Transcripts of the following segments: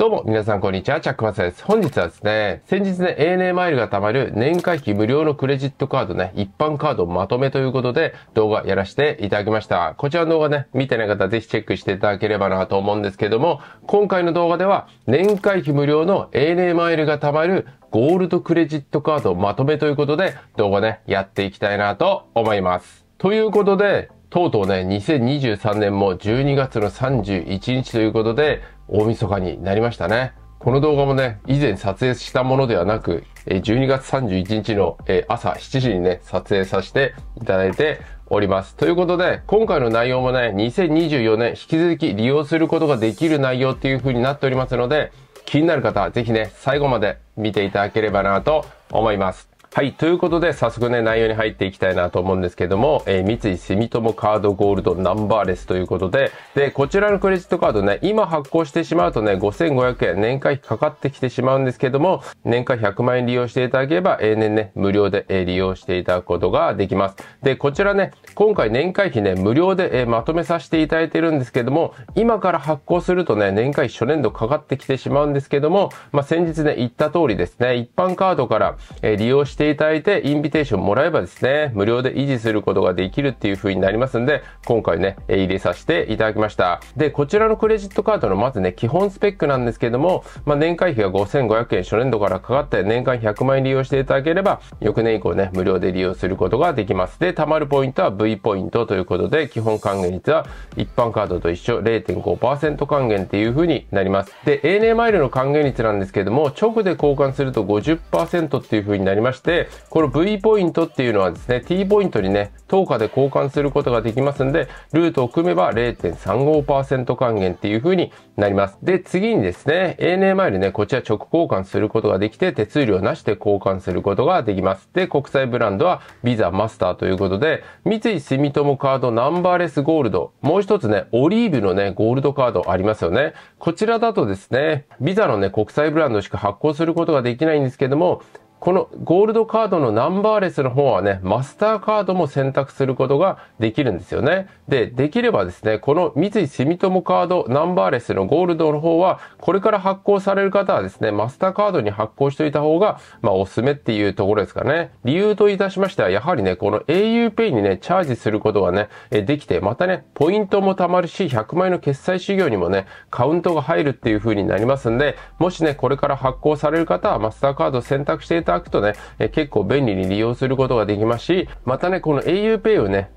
どうも、皆さんこんにちは、チャックマスです。本日はですね、先日ね、ANA マイルが貯まる年会費無料のクレジットカードね、一般カードまとめということで動画やらせていただきました。こちらの動画ね、見てない方ぜひチェックしていただければなと思うんですけども、今回の動画では年会費無料の ANA マイルが貯まるゴールドクレジットカードまとめということで動画ね、やっていきたいなと思います。ということで、とうとうね、2023年も12月の31日ということで、大晦日になりましたね。この動画もね、以前撮影したものではなく、12月31日の朝7時にね、撮影させていただいております。ということで、今回の内容もね、2024年引き続き利用することができる内容っていう風になっておりますので、気になる方はぜひね、最後まで見ていただければなと思います。はい。ということで、早速ね、内容に入っていきたいなと思うんですけども、えー、三井住友カードゴールドナンバーレスということで、で、こちらのクレジットカードね、今発行してしまうとね、5500円年会費かかってきてしまうんですけども、年会100万円利用していただければ、永年ね、無料で、え利用していただくことができます。で、こちらね、今回年会費ね、無料で、えまとめさせていただいてるんですけども、今から発行するとね、年会費初年度かかってきてしまうんですけども、まあ、先日ね、言った通りですね、一般カードから、え利用してしていただいて、インビテーションもらえばですね、無料で維持することができるっていう風になりますんで、今回ね、入れさせていただきました。で、こちらのクレジットカードのまずね、基本スペックなんですけども、まあ、年会費が5500円、初年度からかかって年間100万円利用していただければ、翌年以降ね、無料で利用することができます。で、貯まるポイントは V ポイントということで、基本還元率は一般カードと一緒0.5%還元っていう風になります。で、ANA マイルの還元率なんですけども、直で交換すると50%っていう風になりまして、でこの V ポイントっていうのはですね、T ポイントにね、等価で交換することができますんで、ルートを組めば0.35%還元っていう風になります。で、次にですね、ANA イルね、こちら直交換することができて、手数料なしで交換することができます。で、国際ブランドは Visa マスターということで、三井住友カードナンバーレスゴールド、もう一つね、オリーブのね、ゴールドカードありますよね。こちらだとですね、Visa のね、国際ブランドしか発行することができないんですけども、このゴールドカードのナンバーレスの方はね、マスターカードも選択することができるんですよね。で、できればですね、この三井住友カードナンバーレスのゴールドの方は、これから発行される方はですね、マスターカードに発行しておいた方が、まあおすすめっていうところですかね。理由といたしましては、やはりね、この auPay にね、チャージすることがね、できて、またね、ポイントも貯まるし、100枚の決済資料にもね、カウントが入るっていう風になりますんで、もしね、これから発行される方はマスターカード選択していたいただくとね、結構便利に利用することができますし、またね、この auPay をね、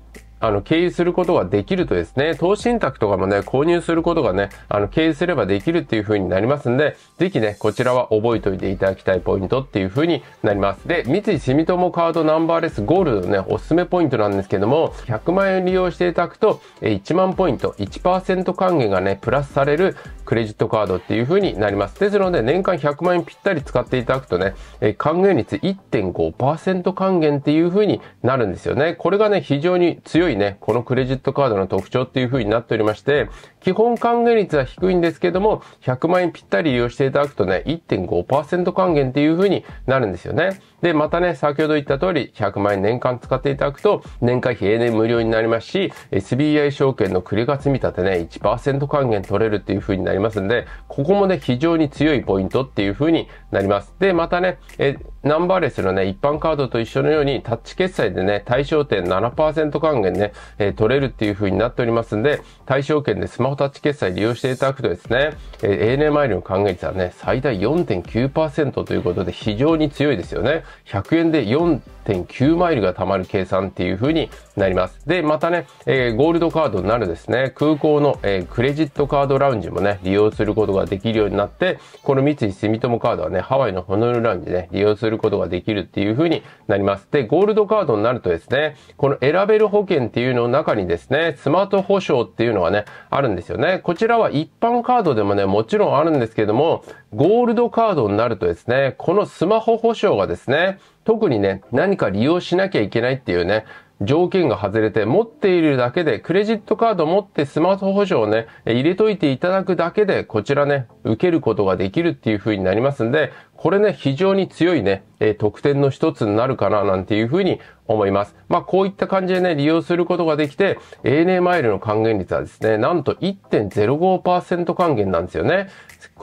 あの、経由することができるとですね、投資信託とかもね、購入することがね、あの、経由すればできるっていう風になりますんで、ぜひね、こちらは覚えておいていただきたいポイントっていう風になります。で、三井住友カードナンバーレスゴールドのね、おすすめポイントなんですけども、100万円利用していただくと、1万ポイント、1%還元がね、プラスされるクレジットカードっていう風になります。ですので、年間100万円ぴったり使っていただくとね、還元率1.5%還元っていう風になるんですよね。これがね、非常に強いいね、このクレジットカードの特徴っていう風になっておりまして、基本還元率は低いんですけども、100万円ぴったり利用していただくとね、1.5%還元っていう風になるんですよね。で、またね、先ほど言った通り、100万円年間使っていただくと、年会費永年無料になりますし、SBI 証券の繰りが積み立てね、1%還元取れるっていう風になりますんで、ここもね、非常に強いポイントっていう風になります。で、またね、えナンバーレスのね、一般カードと一緒のようにタッチ決済でね、対象点7%還元ね、えー、取れるっていう風になっておりますんで、対象券でスマホタッチ決済利用していただくとですね、えー、ANA マイルの還元率はね、最大4.9%ということで非常に強いですよね。100円で4 1.9マイルが貯まる計算っていう風になります。で、またね、えー、ゴールドカードになるですね、空港の、えー、クレジットカードラウンジもね、利用することができるようになって、この三井住友カードはね、ハワイのホノルルラウンジで、ね、利用することができるっていう風になります。で、ゴールドカードになるとですね、この選べる保険っていうの中にですね、スマート保証っていうのがね、あるんですよね。こちらは一般カードでもね、もちろんあるんですけども、ゴールドカードになるとですね、このスマホ保証がですね、特にね、何か利用しなきゃいけないっていうね、条件が外れて持っているだけで、クレジットカード持ってスマート保証をね、入れといていただくだけで、こちらね、受けることができるっていう風になりますんで、これね、非常に強いね、え特典の一つになるかな、なんていう風に思います。まあ、こういった感じでね、利用することができて、ANA マイルの還元率はですね、なんと1.05%還元なんですよね。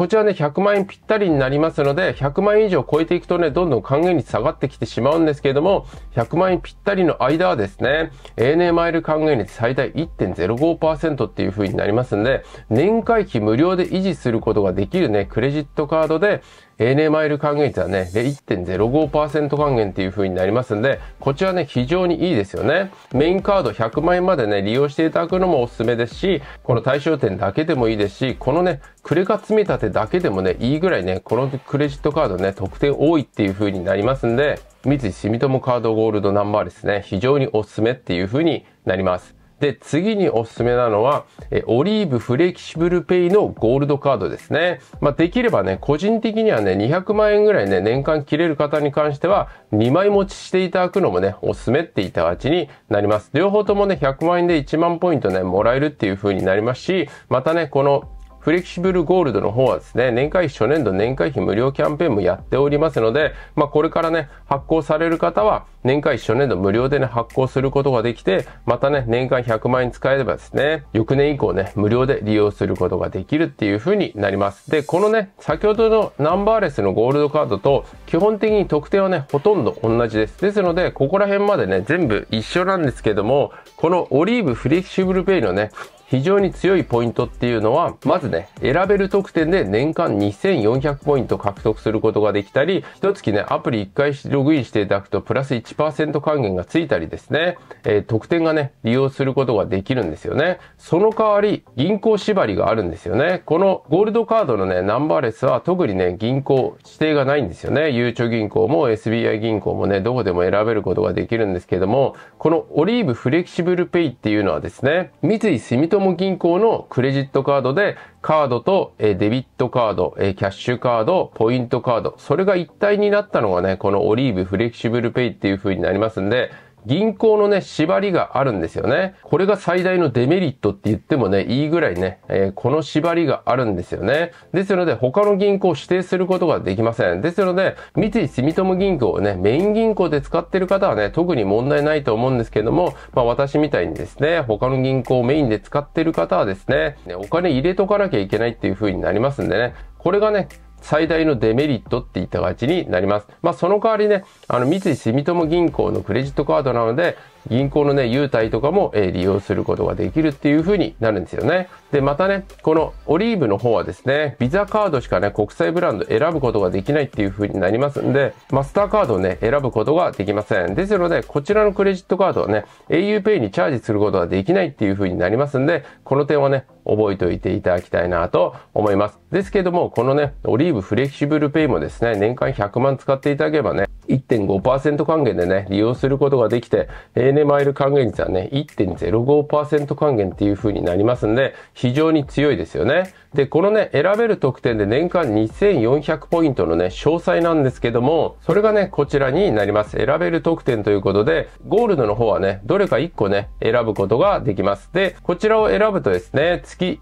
こちらね、100万円ぴったりになりますので、100万円以上超えていくとね、どんどん還元率下がってきてしまうんですけれども、100万円ぴったりの間はですね、ANA マイル還元率最大1.05%っていう風になりますんで、年会費無料で維持することができるね、クレジットカードで、ANA マイル還元率はね、1.05%還元っていう風になりますんで、こちらね、非常にいいですよね。メインカード100万円までね、利用していただくのもおすすめですし、この対象店だけでもいいですし、このね、クレカ積み立てだけでもね、いいぐらいね、このクレジットカードね、特典多いっていう風になりますんで、三井住友カードゴールドナンバーですね、非常におすすめっていう風になります。で、次におすすめなのは、えオリーブフレキシブルペイのゴールドカードですね。まあ、できればね、個人的にはね、200万円ぐらいね、年間切れる方に関しては、2枚持ちしていただくのもね、おすすめっていた形になります。両方ともね、100万円で1万ポイントね、もらえるっていう風になりますし、またね、このフレキシブルゴールドの方はですね、年会費初年度年会費無料キャンペーンもやっておりますので、まあ、これからね、発行される方は、年会費初年度無料でね、発行することができて、またね、年間100万円使えればですね、翌年以降ね、無料で利用することができるっていう風になります。で、このね、先ほどのナンバーレスのゴールドカードと、基本的に特典はね、ほとんど同じです。ですので、ここら辺までね、全部一緒なんですけども、このオリーブフレキシブルペイのね、非常に強いポイントっていうのは、まずね、選べる特典で年間2400ポイント獲得することができたり、一月ね、アプリ1回ログインしていただくと、プラス1%還元がついたりですね、えー、特典がね、利用することができるんですよね。その代わり、銀行縛りがあるんですよね。このゴールドカードのね、ナンバーレスは特にね、銀行、指定がないんですよね。ゆうちょ銀行も SBI 銀行もね、どこでも選べることができるんですけども、このオリーブフレキシブルペイっていうのはですね、三井住友も銀行のクレジットカードで、カードとデビットカード、キャッシュカード、ポイントカード、それが一体になったのがね、このオリーブフレキシブルペイっていう風になりますんで、銀行のね、縛りがあるんですよね。これが最大のデメリットって言ってもね、いいぐらいね、えー、この縛りがあるんですよね。ですので、他の銀行を指定することができません。ですので、三井住友銀行をね、メイン銀行で使ってる方はね、特に問題ないと思うんですけども、まあ私みたいにですね、他の銀行をメインで使ってる方はですね、ねお金入れとかなきゃいけないっていう風になりますんでね、これがね、最大のデメリットって言った形になります。まあ、その代わりね、あの、三井住友銀行のクレジットカードなので、銀行のね、優待とかも、えー、利用することができるっていう風になるんですよね。で、またね、このオリーブの方はですね、ビザカードしかね、国際ブランド選ぶことができないっていう風になりますんで、マスターカードをね、選ぶことができません。ですので、こちらのクレジットカードはね、auPay にチャージすることができないっていう風になりますんで、この点はね、覚えておいていただきたいなと思います。ですけども、このね、オリーブフレキシブルペイもですね、年間100万使っていただければね、1.5%還元でね、利用することができて、ANA マイル還元率はね、1.05%還元っていう風になりますんで、非常に強いですよね。で、このね、選べる特典で年間2400ポイントのね、詳細なんですけども、それがね、こちらになります。選べる特典ということで、ゴールドの方はね、どれか1個ね、選ぶことができます。で、こちらを選ぶとですね、月、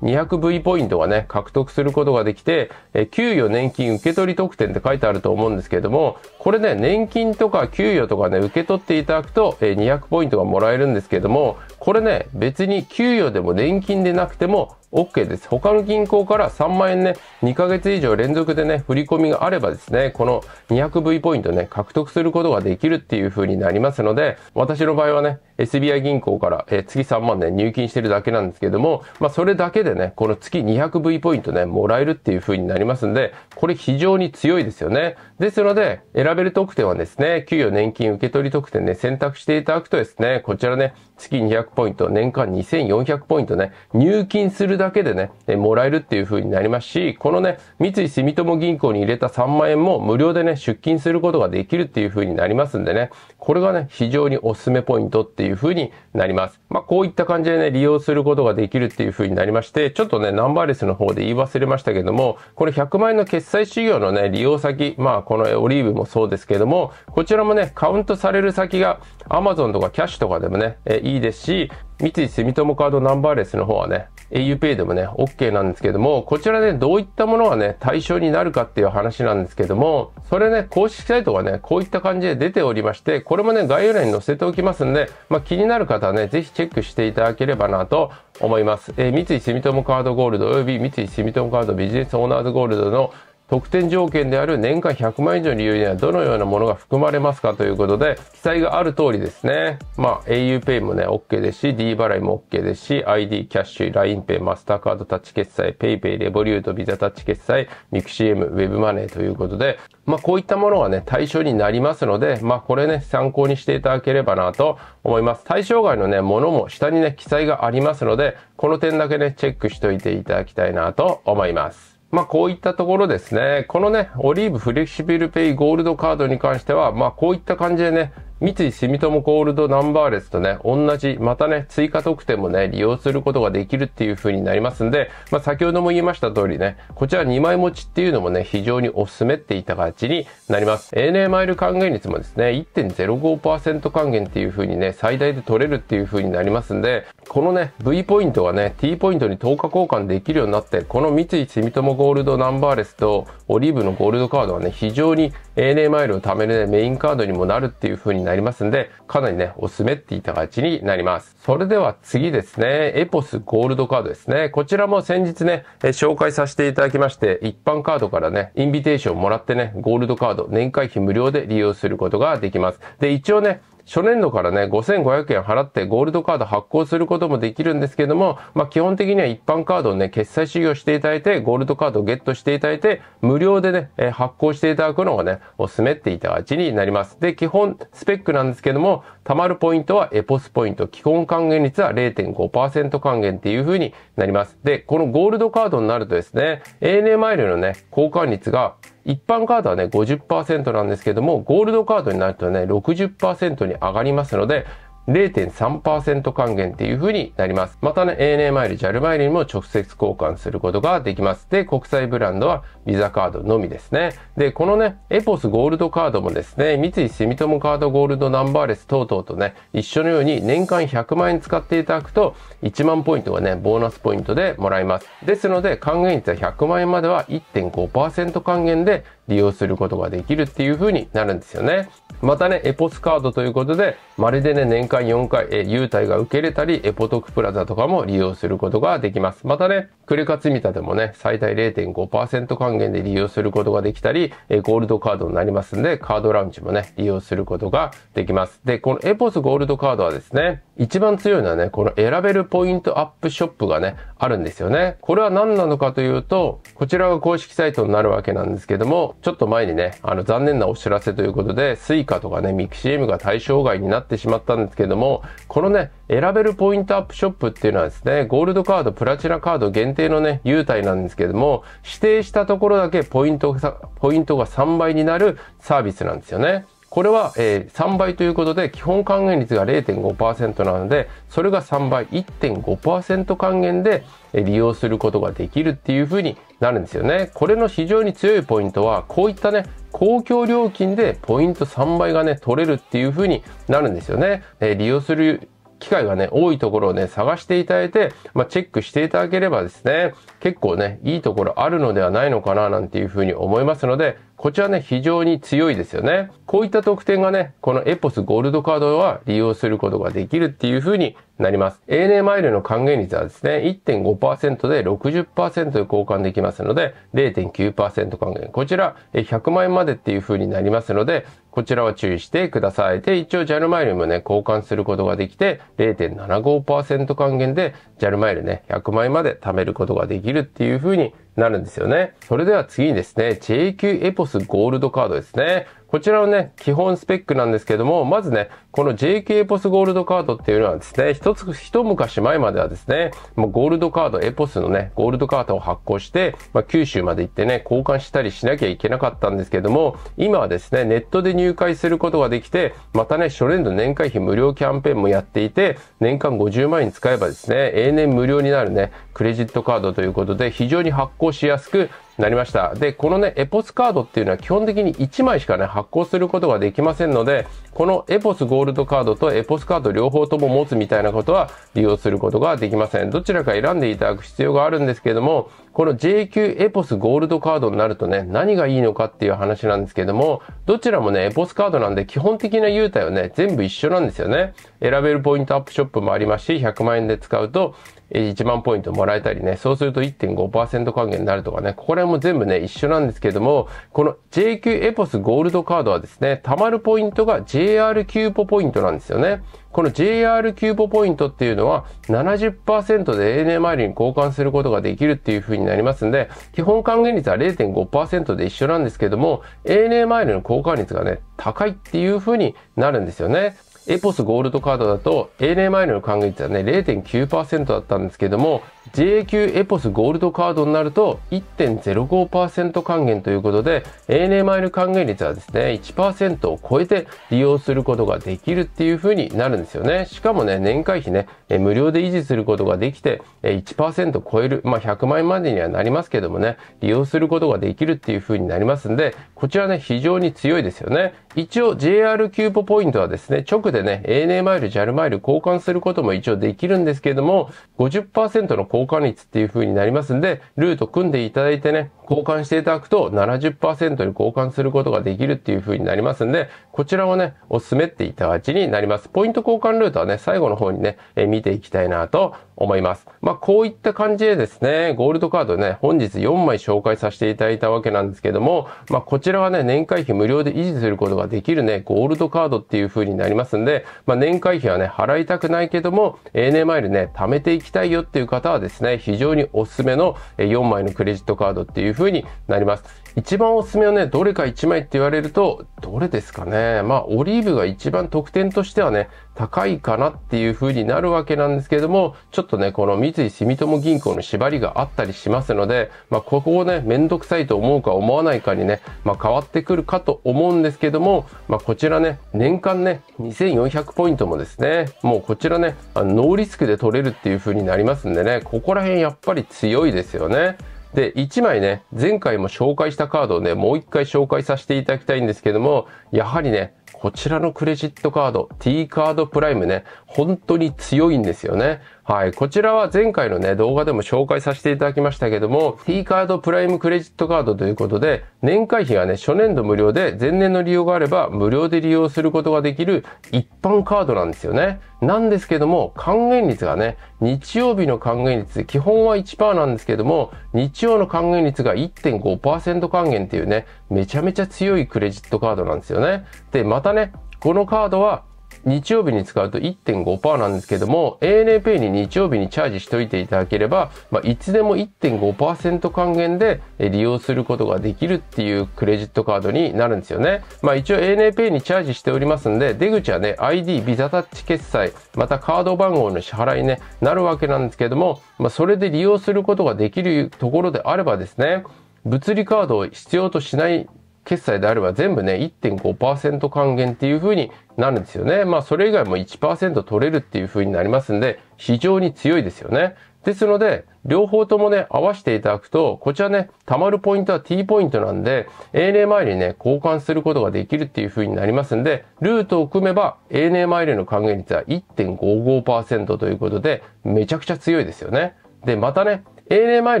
200V ポイントがね、獲得することができて、え給与年金受取特典って書いてあると思うんですけれども、これね、年金とか給与とかね、受け取っていただくと、え200ポイントがもらえるんですけれども、これね、別に給与でも年金でなくても OK です。他の銀行から3万円ね、2ヶ月以上連続でね、振り込みがあればですね、この 200V ポイントね、獲得することができるっていう風になりますので、私の場合はね、SBI 銀行から、え月3万ね、入金してるだけなんですけども、まあそれだけでね、この月 200V ポイントね、もらえるっていう風になりますんで、これ非常に強いですよね。ですので、選べる特典はですね、給与年金受取特典ね、選択していただくとですね、こちらね、月200ポイント、年間2400ポイントね、入金するだけでね、えもらえるっていう風になりますし、このね、三井住友銀行に入れた3万円も無料でね、出金することができるっていう風になりますんでね、これがね、非常におすすめポイントっていう風になります。まあ、こういった感じでね、利用することができるっていう風になりまして、ちょっとね、ナンバーレスの方で言い忘れましたけども、これ100万円の決済事業のね、利用先、まあ、このオリーブもそうですけども、こちらもね、カウントされる先が Amazon とかキャッシュとかでもね、えいいですし、三井住友カードナンバーレスの方はね、auPay でもね、OK なんですけども、こちらで、ね、どういったものがね、対象になるかっていう話なんですけども、それね、公式サイトがね、こういった感じで出ておりまして、これもね、概要欄に載せておきますんで、まあ、気になる方はね、ぜひチェックしていただければなと思います。えー、三井住友カードゴールド及び三井住友カードビジネスオーナーズゴールドの特典条件である年間100万以上の利用にはどのようなものが含まれますかということで、記載がある通りですね。まあ、auPay もね、OK ですし、D 払いも OK ですし、ID、キャッシュ、LINEPay、マスターカードタッチ決済、PayPay、レボリュート、ビザタッチ決済、MixCM、Web マネーということで、まあ、こういったものがね、対象になりますので、まあ、これね、参考にしていただければなと思います。対象外のね、ものも下にね、記載がありますので、この点だけね、チェックしといていただきたいなと思います。まあこういったところですね。このね、オリーブフレキシブルペイゴールドカードに関しては、まあこういった感じでね、三井住友ゴールドナンバーレスとね、同じ、またね、追加特典もね、利用することができるっていう風になりますんで、まあ、先ほども言いました通りね、こちら2枚持ちっていうのもね、非常におすすめっていった形になります。ANA マイル還元率もですね、1.05%還元っていう風にね、最大で取れるっていう風になりますんで、このね、V ポイントがね、T ポイントに等価交換できるようになって、この三井住友ゴールドナンバーレスとオリーブのゴールドカードはね、非常に ANA マイルを貯めるね、メインカードにもなるっていう風になりますんで、かなりね、おすすめって言った形になります。それでは次ですね、エポスゴールドカードですね。こちらも先日ね、紹介させていただきまして、一般カードからね、インビテーションをもらってね、ゴールドカード、年会費無料で利用することができます。で、一応ね、初年度からね、5500円払ってゴールドカード発行することもできるんですけども、まあ、基本的には一般カードをね、決済修行していただいて、ゴールドカードをゲットしていただいて、無料でね、え発行していただくのがね、おすすめっていた味になります。で、基本スペックなんですけども、貯まるポイントはエポスポイント、基本還元率は0.5%還元っていう風になります。で、このゴールドカードになるとですね、ANA マイルのね、交換率が一般カードはね、50%なんですけども、ゴールドカードになるとね、60%に上がりますので、0.3%還元っていう風になります。またね、ANA マイル、JAL マイルにも直接交換することができます。で、国際ブランドは Visa カードのみですね。で、このね、エポスゴールドカードもですね、三井住友カードゴールドナンバーレス等々とね、一緒のように年間100万円使っていただくと、1万ポイントがね、ボーナスポイントでもらえます。ですので、還元率は100万円までは1.5%還元で、利用することができるっていう風になるんですよね。またね、エポスカードということで、まるでね、年間4回、え、優待が受けれたり、エポトクプラザとかも利用することができます。またね、クレカ積み立てもね、最大0.5%還元で利用することができたり、え、ゴールドカードになりますんで、カードラウンジもね、利用することができます。で、このエポスゴールドカードはですね、一番強いのはね、この選べるポイントアップショップがね、あるんですよね。これは何なのかというと、こちらが公式サイトになるわけなんですけども、ちょっと前にね、あの、残念なお知らせということで、Suica とかね、MixCM が対象外になってしまったんですけども、このね、選べるポイントアップショップっていうのはですね、ゴールドカード、プラチナカード限定のね、優待なんですけども、指定したところだけポイント、ポイントが3倍になるサービスなんですよね。これは、えー、3倍ということで、基本還元率が0.5%なので、それが3倍、1.5%還元で利用することができるっていうふうになるんですよね。これの非常に強いポイントは、こういったね、公共料金でポイント3倍がね、取れるっていうふうになるんですよね。えー、利用する機会がね、多いところをね、探していただいて、まあ、チェックしていただければですね、結構ね、いいところあるのではないのかな、なんていうふうに思いますので、こちらね、非常に強いですよね。こういった特典がね、このエポスゴールドカードは利用することができるっていう風になります。ANA マイルの還元率はですね、1.5%で60%で交換できますので、0.9%還元。こちら、100万円までっていう風になりますので、こちらは注意してください。で、一応 JAL マイルもね、交換することができて、0.75%還元で JAL マイルね、100万円まで貯めることができるっていう風になるんですよね。それでは次にですね、JQ エポスゴールドカードですね。こちらのね、基本スペックなんですけども、まずね、この JK ポスゴールドカードっていうのはですね、一つ、一昔前まではですね、もうゴールドカード、エポスのね、ゴールドカードを発行して、まあ、九州まで行ってね、交換したりしなきゃいけなかったんですけども、今はですね、ネットで入会することができて、またね、初年度年会費無料キャンペーンもやっていて、年間50万円使えばですね、永年無料になるね、クレジットカードということで、非常に発行しやすく、なりました。で、このね、エポスカードっていうのは基本的に1枚しかね、発行することができませんので、このエポスゴールドカードとエポスカード両方とも持つみたいなことは利用することができません。どちらか選んでいただく必要があるんですけれども、この JQ エポスゴールドカードになるとね、何がいいのかっていう話なんですけども、どちらもね、エポスカードなんで基本的な優待はね、全部一緒なんですよね。選べるポイントアップショップもありますし、100万円で使うと1万ポイントもらえたりね、そうすると1.5%還元になるとかね、ここら辺も全部ね、一緒なんですけども、この JQ エポスゴールドカードはですね、貯まるポイントが JR キューポポイントなんですよね。この JR キューポポイントっていうのは70%で ANA マイルに交換することができるっていう風になりますんで、基本還元率は0.5%で一緒なんですけども、ANA マイルの交換率がね、高いっていう風になるんですよね。エポスゴールドカードだと、ANA マイルの還元率はね、0.9%だったんですけども、JQ エポスゴールドカードになると1.05%還元ということで ANA マイル還元率はですね1%を超えて利用することができるっていう風になるんですよねしかもね年会費ね無料で維持することができて1%超えるまあ100万円までにはなりますけどもね利用することができるっていう風になりますんでこちらね非常に強いですよね一応 JR キューポポイントはですね直でね ANA マイル JAL マイル交換することも一応できるんですけれども50%の交交換率っていう風になりますんで、ルート組んでいただいてね、交換していただくと70%に交換することができるっていう風になりますんで、こちらをね、お勧めっていただきになります。ポイント交換ルートはね、最後の方にね、え見ていきたいなと思います。まあ、こういった感じでですね、ゴールドカードね、本日4枚紹介させていただいたわけなんですけども、まあ、こちらはね、年会費無料で維持することができるね、ゴールドカードっていう風になりますんで、まあ、年会費はね、払いたくないけども、ANA マイルね、貯めていきたいよっていう方はですね、非常におすすめの4枚のクレジットカードっていう風になります。一番おすすめはね、どれか1枚って言われると、どれですかね。まあ、オリーブが一番得点としてはね、高いかなっていう風になるわけなんですけれども、ちょっとね、この三井住友銀行の縛りがあったりしますので、まあ、ここをね、めんどくさいと思うか思わないかにね、まあ、変わってくるかと思うんですけども、まあ、こちらね、年間ね、2400ポイントもですね、もうこちらね、あのノーリスクで取れるっていう風になりますんでね、ここら辺やっぱり強いですよね。で、1枚ね、前回も紹介したカードをね、もう1回紹介させていただきたいんですけども、やはりね、こちらのクレジットカード、T カードプライムね、本当に強いんですよね。はい。こちらは前回のね、動画でも紹介させていただきましたけども、T カードプライムクレジットカードということで、年会費がね、初年度無料で、前年の利用があれば無料で利用することができる一般カードなんですよね。なんですけども、還元率がね、日曜日の還元率、基本は1%なんですけども、日曜の還元率が1.5%還元っていうね、めちゃめちゃ強いクレジットカードなんですよね。で、またね、このカードは日曜日に使うと1.5%なんですけども、ANAPay に日曜日にチャージしておいていただければ、まあ、いつでも1.5%還元で利用することができるっていうクレジットカードになるんですよね。まあ、一応 ANAPay にチャージしておりますんで、出口はね、ID、ビザタッチ決済、またカード番号の支払いね、なるわけなんですけども、まあ、それで利用することができるところであればですね、物理カードを必要としない決済であれば全部ね、1.5%還元っていう風になるんですよね。まあ、それ以外も1%取れるっていう風になりますんで、非常に強いですよね。ですので、両方ともね、合わせていただくと、こちらね、貯まるポイントは T ポイントなんで、ANA マイルにね、交換することができるっていう風になりますんで、ルートを組めば ANA マイルの還元率は1.55%ということで、めちゃくちゃ強いですよね。で、またね、a a マイ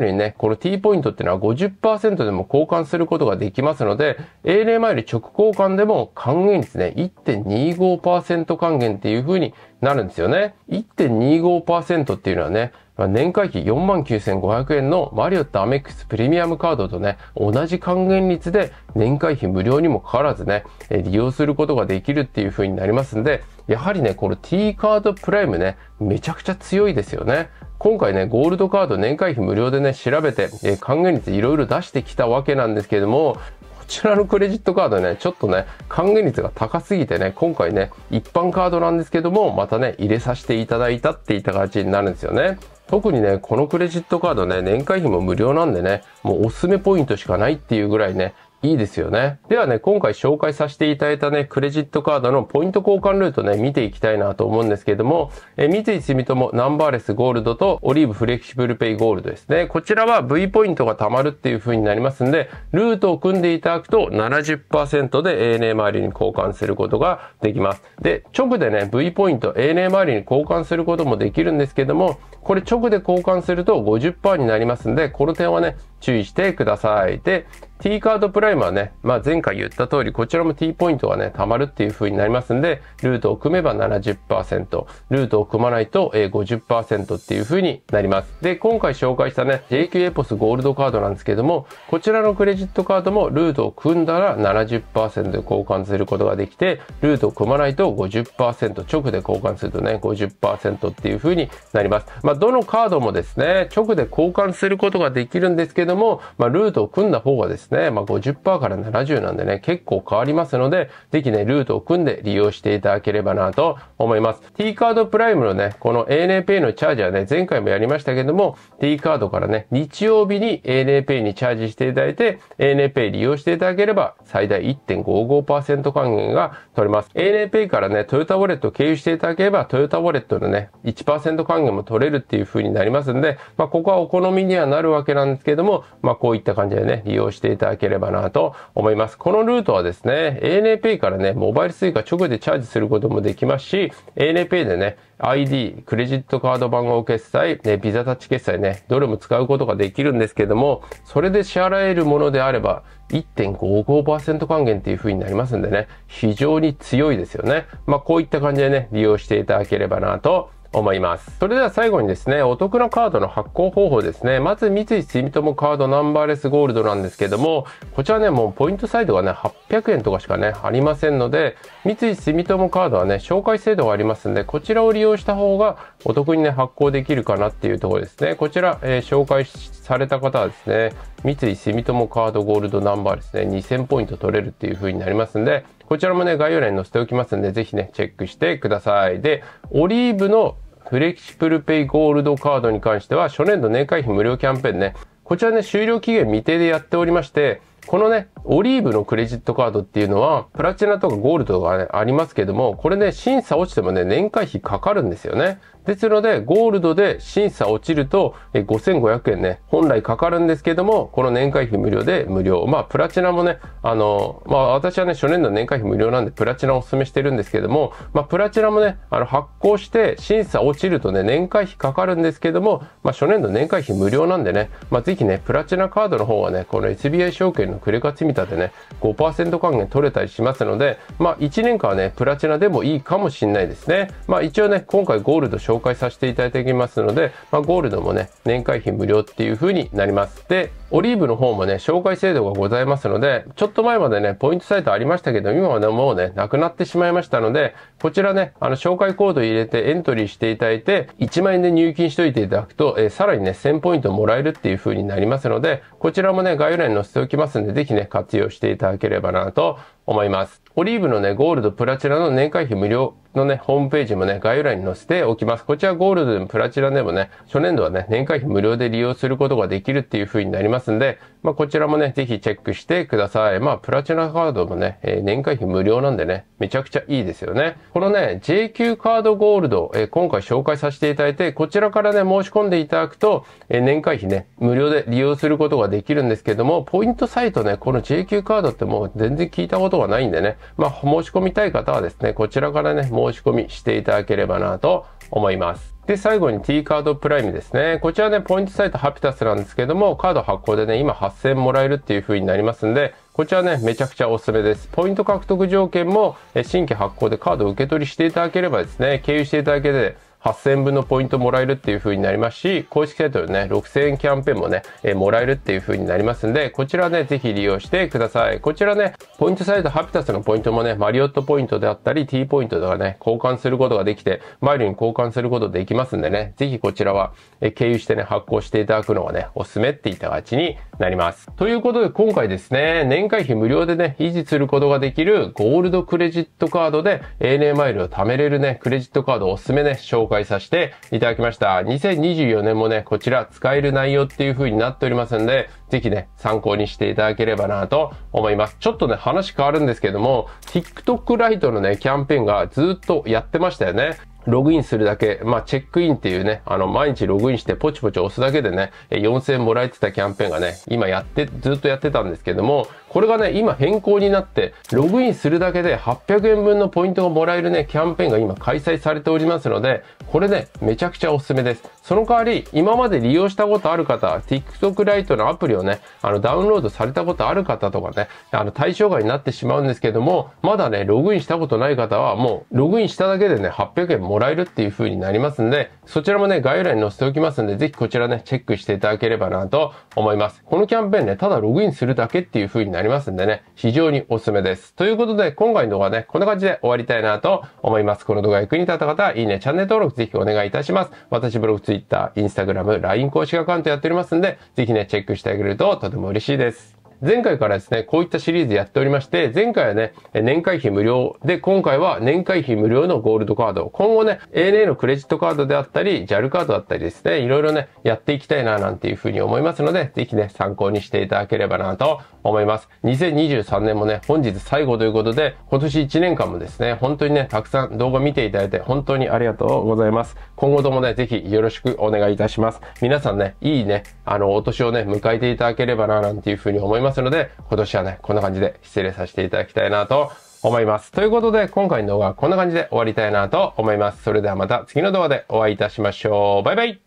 ルにね、この T ポイントっていうのは50%でも交換することができますので、a a マイル直交換でも還元率ね、1.25%還元っていう風になるんですよね。1.25%っていうのはね、年会費49,500円のマリオットアメックスプレミアムカードとね、同じ還元率で年会費無料にもかかわらずね、利用することができるっていう風になりますんで、やはりね、この T カードプライムね、めちゃくちゃ強いですよね。今回ね、ゴールドカード年会費無料でね、調べて、えー、還元率いろいろ出してきたわけなんですけども、こちらのクレジットカードね、ちょっとね、還元率が高すぎてね、今回ね、一般カードなんですけども、またね、入れさせていただいたっていった形になるんですよね。特にね、このクレジットカードね、年会費も無料なんでね、もうおすすめポイントしかないっていうぐらいね、いいですよね。ではね、今回紹介させていただいたね、クレジットカードのポイント交換ルートね、見ていきたいなと思うんですけども、え三井住友ナンバーレスゴールドとオリーブフレキシブルペイゴールドですね。こちらは V ポイントが貯まるっていう風になりますんで、ルートを組んでいただくと70%で ANA 周りに交換することができます。で、直でね、V ポイント ANA 周りに交換することもできるんですけども、これ直で交換すると50%になりますんで、この点はね、注意してください。で、T カードプライムはね、まあ、前回言った通り、こちらも T ポイントがね、貯まるっていう風になりますんで、ルートを組めば70%、ルートを組まないと50%っていう風になります。で、今回紹介したね、JQ エポスゴールドカードなんですけども、こちらのクレジットカードもルートを組んだら70%で交換することができて、ルートを組まないと50%、直で交換するとね、50%っていう風になります。まあ、どのカードもですね、直で交換することができるんですけども、まあ、ルートを組んだ方がですねですね。まあ、50%から70なんでね、結構変わりますので、ぜひね、ルートを組んで利用していただければなと思います。T カードプライムのね、この ANAPay のチャージはね、前回もやりましたけども、T カードからね、日曜日に ANAPay にチャージしていただいて、ANAPay 利用していただければ、最大1.55%還元が取れます。ANAPay からね、トヨタウォレットを経由していただければ、トヨタウォレットのね、1%還元も取れるっていう風になりますんで、まあ、ここはお好みにはなるわけなんですけども、まあ、こういった感じでね、利用していただいただければなと思います。このルートはですね、ANAPay からね、モバイル suica 直でチャージすることもできますし、ANAPay でね、ID、クレジットカード番号決済、ね、ビザタッチ決済ね、どれも使うことができるんですけども、それで支払えるものであれば、1.55%還元っていう風になりますんでね、非常に強いですよね。まあ、こういった感じでね、利用していただければなと思います。それでは最後にですね、お得なカードの発行方法ですね。まず三井住友カードナンバーレスゴールドなんですけども、こちらね、もうポイントサイドがね、800円とかしかね、ありませんので、三井住友カードはね、紹介制度がありますんで、こちらを利用した方がお得にね、発行できるかなっていうところですね。こちら、えー、紹介された方はですね、三井住友カードゴールドナンバーですね、2000ポイント取れるっていう風になりますんで、こちらもね、概要欄に載せておきますんで、ぜひね、チェックしてください。で、オリーブのフレキシブルペイゴールドカードに関しては、初年度年会費無料キャンペーンね、こちらね、終了期限未定でやっておりまして、このね、オリーブのクレジットカードっていうのは、プラチナとかゴールドがね、ありますけども、これね、審査落ちてもね、年会費かかるんですよね。ですので、ゴールドで審査落ちると、え5500円ね、本来かかるんですけども、この年会費無料で無料。まあ、プラチナもね、あの、まあ、私はね、初年度年会費無料なんで、プラチナをお勧めしてるんですけども、まあ、プラチナもね、あの、発行して審査落ちるとね、年会費かかるんですけども、まあ、初年度年会費無料なんでね、まあ、ぜひね、プラチナカードの方はね、この SBI 証券のクレカ積み立てね、5%還元取れたりしますので、まあ、1年間はね、プラチナでもいいかもしれないですね。まあ、一応ね、今回ゴールド紹介させていただいてきますので、まあ、ゴールドもね、年会費無料っていう風になります。で、オリーブの方もね、紹介制度がございますので、ちょっと前までね、ポイントサイトありましたけど、今はね、もうね、なくなってしまいましたので、こちらね、あの、紹介コード入れてエントリーしていただいて、1万円で入金しといていただくと、えー、さらにね、1000ポイントもらえるっていう風になりますので、こちらもね、概要欄に載せておきますんで、ぜひね、活用していただければなと思います。オリーブのね、ゴールド、プラチナの年会費無料のね、ホームページもね、概要欄に載せておきます。こちらゴールドでもプラチナでもね、初年度はね、年会費無料で利用することができるっていう風になりますんで、まあ、こちらもね、ぜひチェックしてください。まあ、プラチナカードもね、えー、年会費無料なんでね、めちゃくちゃいいですよね。このね、JQ カードゴールド、えー、今回紹介させていただいて、こちらからね、申し込んでいただくと、えー、年会費ね、無料で利用することができるんですけども、ポイントサイトね、この JQ カードってもう全然聞いたことがないんでね、まあ、申し込みたい方はですね、こちらからね、申申し込みしていただければなと思います。で、最後に T カードプライムですね。こちらね、ポイントサイトハピタスなんですけども、カード発行でね、今8000もらえるっていう風になりますんで、こちらね、めちゃくちゃおすすめです。ポイント獲得条件も、新規発行でカード受け取りしていただければですね、経由していただけで、8000分のポイントもらえるっていう風になりますし、公式サイトでね、6000円キャンペーンもね、えー、もらえるっていう風になりますんで、こちらね、ぜひ利用してください。こちらね、ポイントサイトハピタスのポイントもね、マリオットポイントであったり、T ポイントとかね、交換することができて、マイルに交換することできますんでね、ぜひこちらは、えー、経由してね、発行していただくのがね、おすすめって言った形になります。ということで、今回ですね、年会費無料でね、維持することができるゴールドクレジットカードで ANA マイルを貯めれるね、クレジットカードおすすめね、紹介紹介させていただきました。2024年もね、こちら使える内容っていう風になっておりますんで、ぜひね、参考にしていただければなと思います。ちょっとね、話変わるんですけども、TikTok ライトのね、キャンペーンがずっとやってましたよね。ログインするだけ、まあ、チェックインっていうね、あの、毎日ログインしてポチポチ押すだけでね、4000円もらえてたキャンペーンがね、今やって、ずっとやってたんですけども、これがね、今変更になって、ログインするだけで800円分のポイントがもらえるね、キャンペーンが今開催されておりますので、これね、めちゃくちゃおすすめです。その代わり、今まで利用したことある方、TikTok ライトのアプリをね、あの、ダウンロードされたことある方とかね、あの、対象外になってしまうんですけども、まだね、ログインしたことない方は、もう、ログインしただけでね、800円もらえるっていう風になりますんで、そちらもね、概要欄に載せておきますんで、ぜひこちらね、チェックしていただければなと思います。このキャンペーンね、ただログインするだけっていう風になりますんでね、非常におすすめです。ということで、今回の動画ね、こんな感じで終わりたいなと思います。この動画役に立った方は、いいね、チャンネル登録ぜひお願いいたします。私ブログツイ Twitter、Instagram、LINE 公式アカウントやっておりますんで、ぜひね、チェックしてあげるととても嬉しいです。前回からですね、こういったシリーズやっておりまして、前回はね、年会費無料で、今回は年会費無料のゴールドカード。今後ね、ANA のクレジットカードであったり、JAL カードだったりですね、いろいろね、やっていきたいななんていうふうに思いますので、ぜひね、参考にしていただければなと思います。2023年もね、本日最後ということで、今年1年間もですね、本当にね、たくさん動画見ていただいて、本当にありがとうございます。今後ともね、ぜひよろしくお願いいたします。皆さんね、いいね、あの、お年をね、迎えていただければななんていうふうに思います。ますので、今年はね、こんな感じで失礼させていただきたいなと思います。ということで、今回の動画はこんな感じで終わりたいなと思います。それではまた次の動画でお会いいたしましょう。バイバイ